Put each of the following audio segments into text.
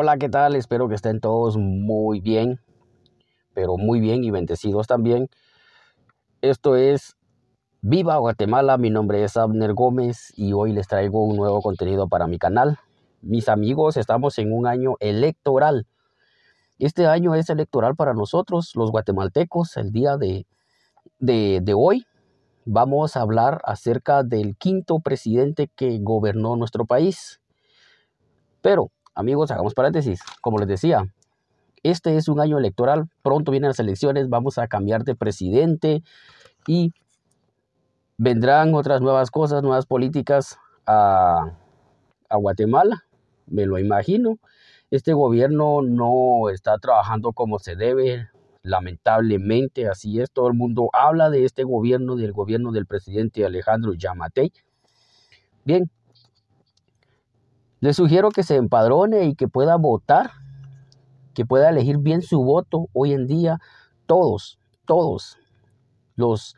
Hola, ¿qué tal? Espero que estén todos muy bien, pero muy bien y bendecidos también. Esto es Viva Guatemala, mi nombre es Abner Gómez y hoy les traigo un nuevo contenido para mi canal. Mis amigos, estamos en un año electoral. Este año es electoral para nosotros, los guatemaltecos, el día de, de hoy. Vamos a hablar acerca del quinto presidente que gobernó nuestro país. Pero amigos, hagamos paréntesis. Como les decía, este es un año electoral, pronto vienen las elecciones, vamos a cambiar de presidente y vendrán otras nuevas cosas, nuevas políticas a, Guatemala, me lo imagino. Este gobierno no está trabajando como se debe, lamentablemente así es, todo el mundo habla de este gobierno, del gobierno del presidente Alejandro Yamatei. Bien, le sugiero que se empadrone y que pueda votar, que pueda elegir bien su voto. Hoy en día todos, todos los,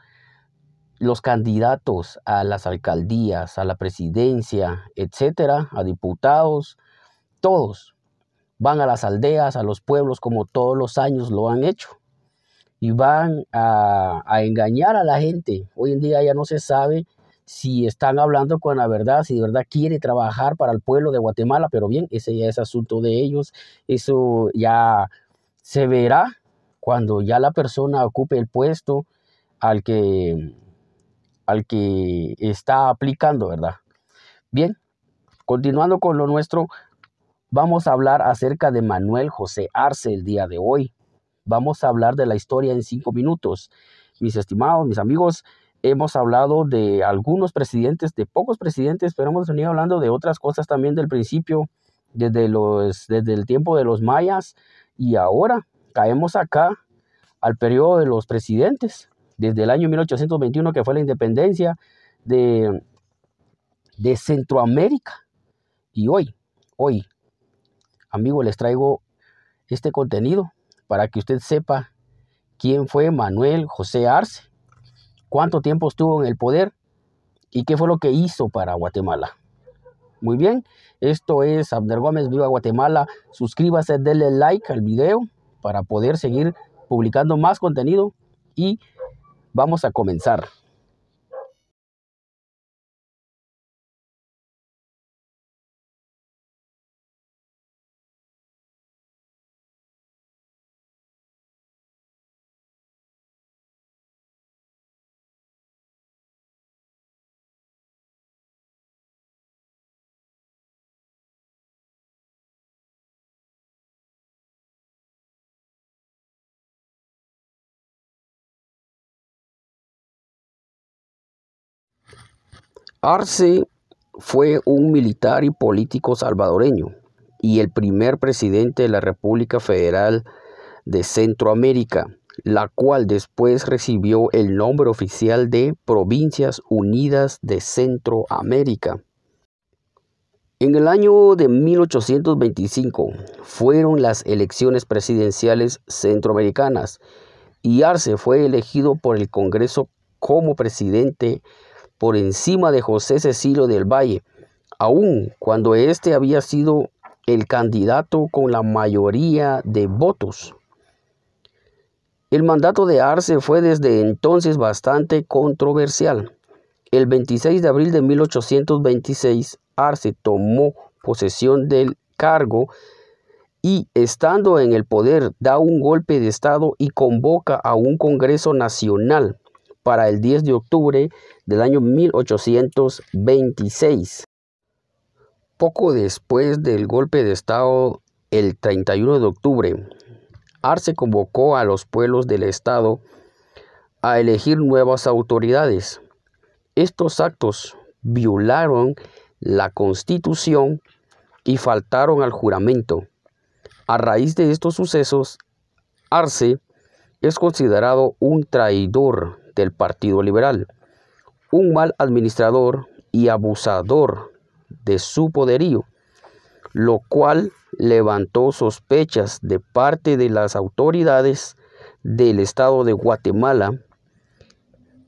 los candidatos a las alcaldías, a la presidencia, etcétera, a diputados, todos van a las aldeas, a los pueblos como todos los años lo han hecho y van a, a engañar a la gente. Hoy en día ya no se sabe si están hablando con la verdad, si de verdad quiere trabajar para el pueblo de Guatemala, pero bien, ese ya es asunto de ellos, eso ya se verá cuando ya la persona ocupe el puesto al que, al que está aplicando, ¿verdad? Bien, continuando con lo nuestro, vamos a hablar acerca de Manuel José Arce el día de hoy. Vamos a hablar de la historia en cinco minutos. Mis estimados, mis amigos, hemos hablado de algunos presidentes, de pocos presidentes, pero hemos venido hablando de otras cosas también del principio, desde, los, desde el tiempo de los mayas y ahora caemos acá al periodo de los presidentes, desde el año 1821 que fue la independencia de, de Centroamérica. Y hoy, hoy, amigo, les traigo este contenido para que usted sepa quién fue Manuel José Arce cuánto tiempo estuvo en el poder y qué fue lo que hizo para Guatemala. Muy bien, esto es Abner Gómez, viva Guatemala. Suscríbase, denle like al video para poder seguir publicando más contenido y vamos a comenzar. Arce fue un militar y político salvadoreño y el primer presidente de la República Federal de Centroamérica, la cual después recibió el nombre oficial de Provincias Unidas de Centroamérica. En el año de 1825 fueron las elecciones presidenciales centroamericanas y Arce fue elegido por el Congreso como presidente por encima de José Cecilio del Valle, aun cuando éste había sido el candidato con la mayoría de votos. El mandato de Arce fue desde entonces bastante controversial. El 26 de abril de 1826, Arce tomó posesión del cargo y, estando en el poder, da un golpe de Estado y convoca a un Congreso Nacional para el 10 de octubre del año 1826. Poco después del golpe de Estado, el 31 de octubre, Arce convocó a los pueblos del Estado a elegir nuevas autoridades. Estos actos violaron la Constitución y faltaron al juramento. A raíz de estos sucesos, Arce es considerado un traidor del Partido Liberal, un mal administrador y abusador de su poderío, lo cual levantó sospechas de parte de las autoridades del Estado de Guatemala.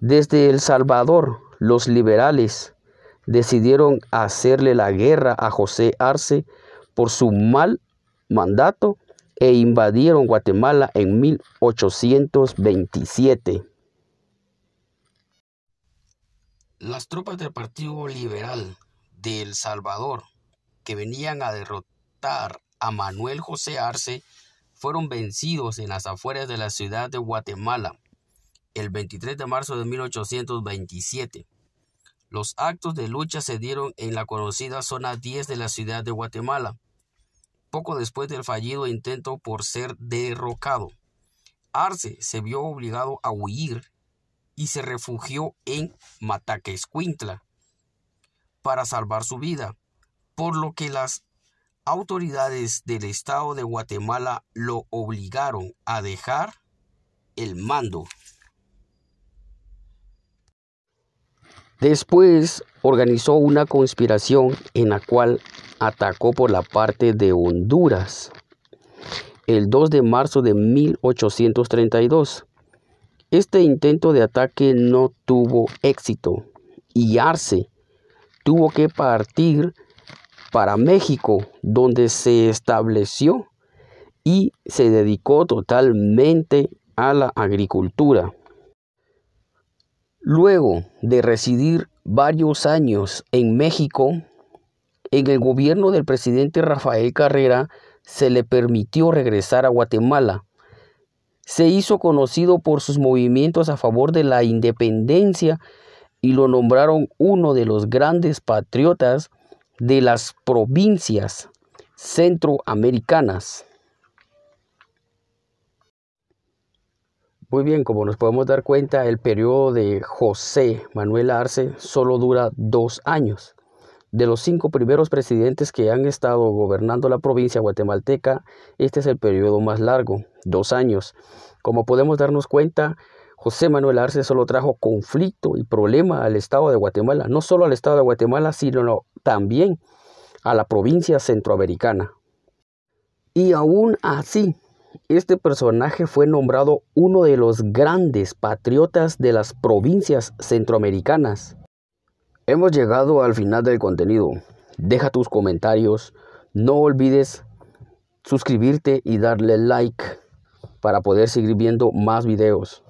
Desde El Salvador, los liberales decidieron hacerle la guerra a José Arce por su mal mandato e invadieron Guatemala en 1827. Las tropas del Partido Liberal de El Salvador, que venían a derrotar a Manuel José Arce, fueron vencidos en las afueras de la ciudad de Guatemala el 23 de marzo de 1827. Los actos de lucha se dieron en la conocida zona 10 de la ciudad de Guatemala, poco después del fallido intento por ser derrocado. Arce se vio obligado a huir y se refugió en Mataquescuintla para salvar su vida, por lo que las autoridades del estado de Guatemala lo obligaron a dejar el mando. Después organizó una conspiración en la cual atacó por la parte de Honduras el 2 de marzo de 1832 este intento de ataque no tuvo éxito y Arce tuvo que partir para México, donde se estableció y se dedicó totalmente a la agricultura. Luego de residir varios años en México, en el gobierno del presidente Rafael Carrera se le permitió regresar a Guatemala se hizo conocido por sus movimientos a favor de la independencia y lo nombraron uno de los grandes patriotas de las provincias centroamericanas. Muy bien, como nos podemos dar cuenta, el periodo de José Manuel Arce solo dura dos años. De los cinco primeros presidentes que han estado gobernando la provincia guatemalteca, este es el periodo más largo, dos años. Como podemos darnos cuenta, José Manuel Arce solo trajo conflicto y problema al Estado de Guatemala, no solo al Estado de Guatemala, sino también a la provincia centroamericana. Y aún así, este personaje fue nombrado uno de los grandes patriotas de las provincias centroamericanas. Hemos llegado al final del contenido. Deja tus comentarios. No olvides suscribirte y darle like para poder seguir viendo más videos.